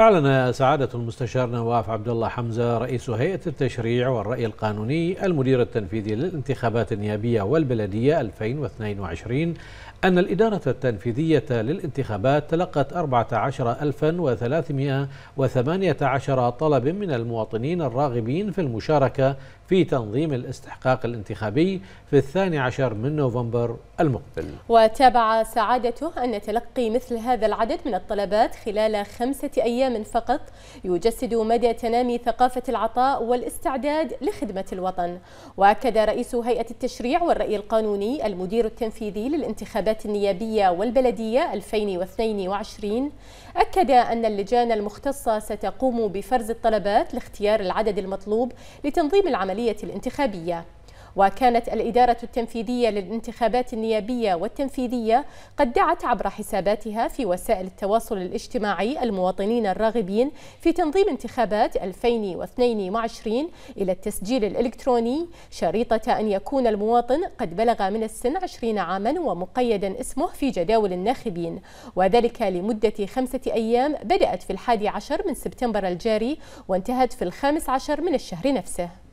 أعلن سعادة المستشار نواف عبد الله حمزة رئيس هيئة التشريع والرأي القانوني المدير التنفيذي للانتخابات النيابية والبلدية 2022 أن الإدارة التنفيذية للانتخابات تلقت 14318 طلب من المواطنين الراغبين في المشاركة في تنظيم الاستحقاق الانتخابي في الثاني عشر من نوفمبر المقبل وتابع سعادته أن تلقي مثل هذا العدد من الطلبات خلال خمسة أيام فقط يجسد مدى تنامي ثقافة العطاء والاستعداد لخدمة الوطن وأكد رئيس هيئة التشريع والرأي القانوني المدير التنفيذي للانتخابات النيابية والبلدية 2022 أكد أن اللجان المختصة ستقوم بفرز الطلبات لاختيار العدد المطلوب لتنظيم العمل العملية الانتخابية وكانت الإدارة التنفيذية للانتخابات النيابية والتنفيذية قد دعت عبر حساباتها في وسائل التواصل الاجتماعي المواطنين الراغبين في تنظيم انتخابات 2022 إلى التسجيل الإلكتروني شريطة أن يكون المواطن قد بلغ من السن 20 عاما ومقيدا اسمه في جداول الناخبين وذلك لمدة خمسة أيام بدأت في الحادي عشر من سبتمبر الجاري وانتهت في الخامس عشر من الشهر نفسه